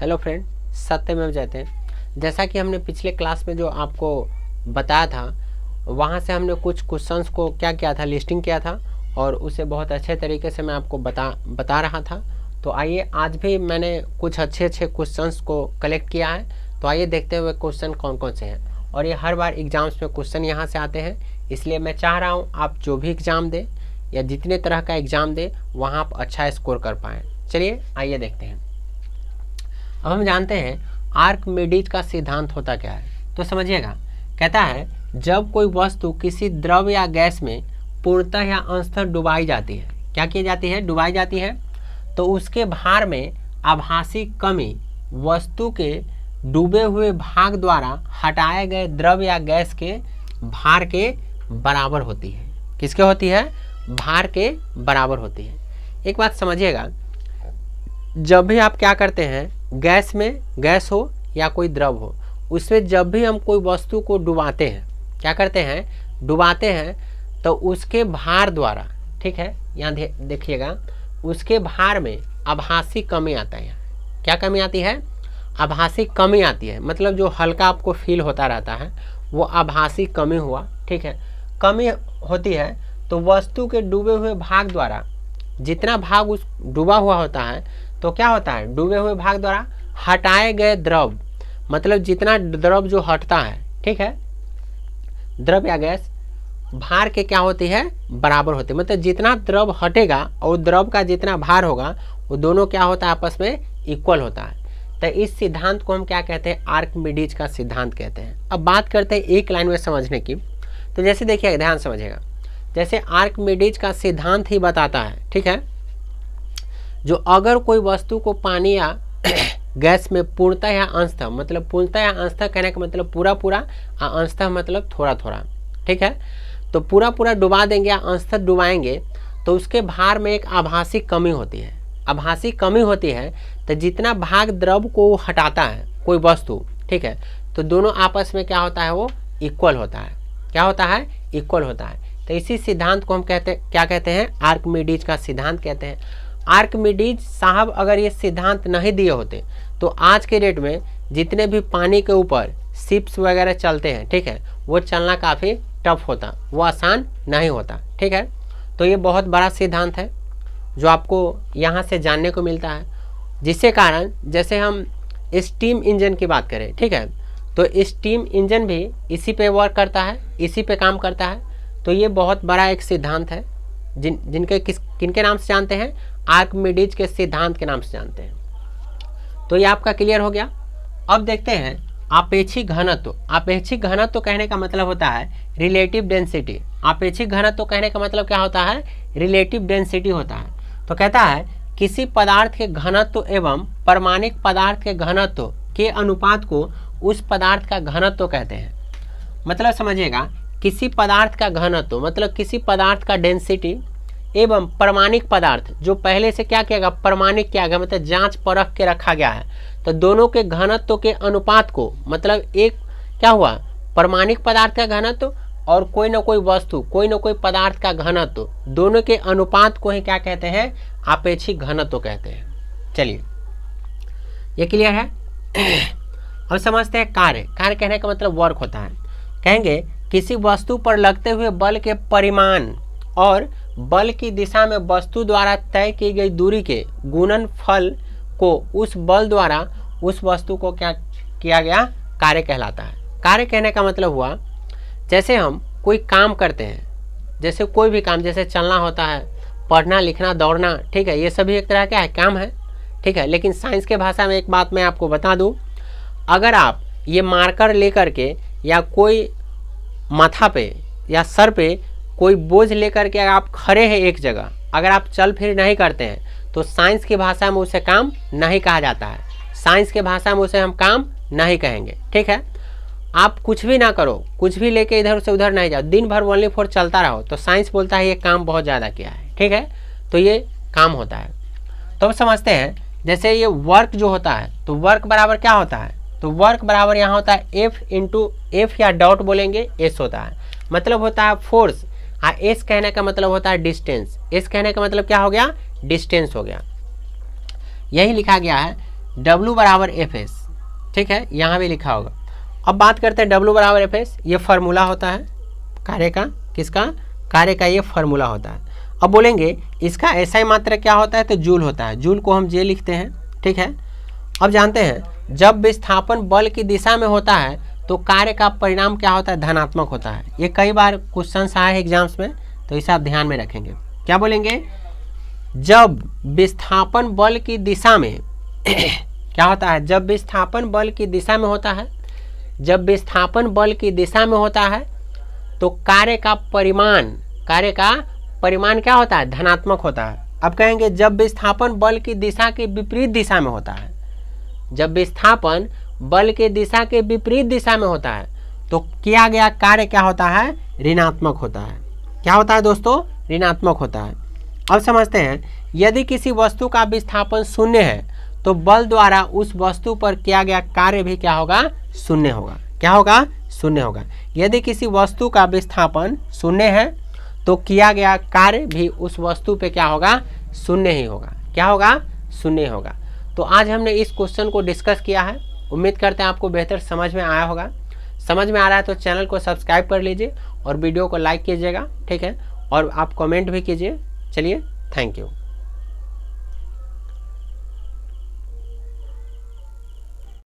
hello friend सत्य में जाते हैं जैसा कि हमने पिछले क्लास में जो आपको बताया था वहाँ से हमने कुछ क्वेश्चंस को क्या किया था लिस्टिंग किया था और उसे बहुत अच्छे तरीके से मैं आपको बता बता रहा था तो आइए आज भी मैंने कुछ अच्छे अच्छे क्वेश्चंस को कलेक्ट किया है तो आइए देखते हुए क्वेश्चन कौन कौन से हैं और ये हर बार एग्ज़ाम्स में क्वेश्चन यहाँ से आते हैं इसलिए मैं चाह रहा हूँ आप जो भी एग्ज़ाम दें या जितने तरह का एग्ज़ाम दें वहाँ आप अच्छा स्कोर कर पाएँ चलिए आइए देखते हैं अब हम जानते हैं आर्कमेडिज का सिद्धांत होता क्या है तो समझिएगा कहता है जब कोई वस्तु किसी द्रव या गैस में पूर्णतः या अंशतः डुबाई जाती है क्या की जाती है डुबाई जाती है तो उसके भार में आभासी कमी वस्तु के डूबे हुए भाग द्वारा हटाए गए द्रव या गैस के भार के बराबर होती है किसके होती है भार के बराबर होती है एक बात समझिएगा जब भी आप क्या करते हैं गैस में गैस हो या कोई द्रव हो उसमें जब भी हम कोई वस्तु को डुबाते हैं क्या करते हैं डुबाते हैं तो उसके भार द्वारा ठीक है यहाँ दे, देखिएगा उसके भार में आभासी कमी आता है क्या कमी आती है आभासी कमी आती है मतलब जो हल्का आपको फील होता रहता है वो आभासी कमी हुआ ठीक है कमी होती है तो वस्तु के डूबे हुए भाग द्वारा जितना भाग उस डूबा हुआ होता है तो क्या होता है डूबे हुए भाग द्वारा हटाए गए द्रव मतलब जितना द्रव जो हटता है ठीक है द्रव या गैस भार के क्या होती है बराबर होती है मतलब जितना द्रव हटेगा और द्रव का जितना भार होगा वो दोनों क्या होता है आपस में इक्वल होता है तो इस सिद्धांत को हम क्या कहते हैं आर्कमिडीज का सिद्धांत कहते हैं अब बात करते हैं एक लाइन में समझने की तो जैसे देखिए ध्यान समझेगा जैसे आर्कमिडीज का सिद्धांत ही बताता है ठीक है जो अगर कोई वस्तु को पानी या गैस में पूर्णता या अंशतः मतलब पूर्णता या अंशतः कहने का मतलब पूरा पूरा अंशतः मतलब थोड़ा थोड़ा ठीक है तो पूरा पूरा डुबा देंगे या अंशतः डुबाएंगे तो उसके भार में एक आभासी कमी होती है आभासी कमी होती है तो जितना भाग द्रव को हटाता है कोई वस्तु ठीक है तो दोनों आपस में क्या होता है वो इक्वल होता है क्या होता है इक्वल होता है तो इसी सिद्धांत को हम कहते क्या कहते हैं आर्कमिडीज का सिद्धांत कहते हैं आर्कमिडीज साहब अगर ये सिद्धांत नहीं दिए होते तो आज के डेट में जितने भी पानी के ऊपर सिप्स वगैरह चलते हैं ठीक है वो चलना काफ़ी टफ होता वो आसान नहीं होता ठीक है तो ये बहुत बड़ा सिद्धांत है जो आपको यहाँ से जानने को मिलता है जिसके कारण जैसे हम स्टीम इंजन की बात करें ठीक है तो स्टीम इंजन भी इसी पे वर्क करता है इसी पे काम करता है तो ये बहुत बड़ा एक सिद्धांत है जिन जिनके किस किन के नाम से जानते हैं आर्कमिडीज के सिद्धांत के नाम से जानते हैं तो ये आपका क्लियर हो गया अब देखते हैं आपेक्षिक घनत्व आपेक्षिक घनत्व कहने का मतलब होता है रिलेटिव डेंसिटी आपेक्षिक घनत्व कहने का मतलब क्या होता है रिलेटिव डेंसिटी होता है तो कहता है किसी पदार्थ के घनत्व एवं परमाणिक पदार्थ के घनत्व के अनुपात को उस पदार्थ का घनत्व कहते हैं मतलब समझिएगा किसी पदार्थ का घनत्व मतलब किसी पदार्थ का डेंसिटी एवं प्रमाणिक पदार्थ जो पहले से क्या किया गया प्रमाणिक किया गया मतलब जांच परख के रखा गया है तो दोनों के घनत्व के अनुपात को मतलब एक क्या हुआ प्रमाणिक पदार्थ का घनत्व और कोई ना कोई वस्तु कोई ना कोई पदार्थ का घनत्व दोनों के अनुपात को ही क्या कहते हैं आपेक्षिक घनत्व कहते हैं चलिए ये क्लियर है अब समझते हैं कार्य कार्य कहने का मतलब वर्क होता है कहेंगे किसी वस्तु पर लगते हुए बल के परिमाण और बल की दिशा में वस्तु द्वारा तय की गई दूरी के गुणन फल को उस बल द्वारा उस वस्तु को क्या किया गया कार्य कहलाता है कार्य कहने का मतलब हुआ जैसे हम कोई काम करते हैं जैसे कोई भी काम जैसे चलना होता है पढ़ना लिखना दौड़ना ठीक है ये सभी एक तरह क्या है काम है ठीक है लेकिन साइंस के भाषा में एक बात मैं आपको बता दूँ अगर आप ये मार्कर लेकर के या कोई माथा पे या सर पे कोई बोझ लेकर के अगर आप खड़े हैं एक जगह अगर आप चल फिर नहीं करते हैं तो साइंस की भाषा में उसे काम नहीं कहा जाता है साइंस की भाषा में उसे हम काम नहीं कहेंगे ठीक है आप कुछ भी ना करो कुछ भी लेके इधर से उधर नहीं जाओ दिन भर ओनली फोर चलता रहो तो साइंस बोलता है ये काम बहुत ज़्यादा किया है ठीक है तो ये काम होता है तो हम समझते हैं जैसे ये वर्क जो होता है तो वर्क बराबर क्या होता है तो वर्क बराबर यहाँ होता है एफ इंटू एफ या डॉट बोलेंगे एस होता है मतलब होता है फोर्स हाँ एस कहने का मतलब होता है डिस्टेंस एस कहने का मतलब क्या हो गया डिस्टेंस हो गया यही लिखा गया है डब्लू बराबर एफ एस ठीक है यहाँ भी लिखा होगा अब बात करते हैं डब्लू बराबर एफ एस ये फार्मूला होता है कार्य का किसका कार्य का ये फार्मूला होता है अब बोलेंगे इसका ऐसा ही मात्रा क्या होता है तो जूल होता है जूल को हम जे लिखते हैं ठीक है अब जानते हैं जब विस्थापन बल की दिशा में होता है तो कार्य का परिणाम क्या होता है धनात्मक होता है ये कई बार क्वेश्चन आए हैं एग्जाम्स में तो इसे आप ध्यान में रखेंगे क्या बोलेंगे जब विस्थापन बल की दिशा में क्या होता है जब विस्थापन बल की दिशा में होता है जब विस्थापन बल की दिशा में होता है तो कार्य का परिमाण कार्य का परिमाण क्या होता है धनात्मक होता है अब कहेंगे जब विस्थापन बल की दिशा के विपरीत दिशा में होता है जब विस्थापन बल के दिशा के विपरीत दिशा में होता है तो किया गया कार्य क्या होता है ऋणात्मक होता है क्या होता है दोस्तों ऋणात्मक होता है अब समझते हैं यदि किसी वस्तु का विस्थापन शून्य है तो बल द्वारा उस वस्तु पर किया गया कार्य भी क्या होगा शून्य होगा क्या होगा शून्य होगा यदि किसी वस्तु का विस्थापन शून्य है तो किया गया कार्य भी उस वस्तु पे क्या होगा शून्य ही होगा क्या होगा शून्य होगा तो आज हमने इस क्वेश्चन को डिस्कस किया है उम्मीद करते हैं आपको बेहतर समझ में आया होगा समझ में आ रहा है तो चैनल को सब्सक्राइब कर लीजिए और वीडियो को लाइक कीजिएगा ठीक है और आप कमेंट भी कीजिए चलिए थैंक यू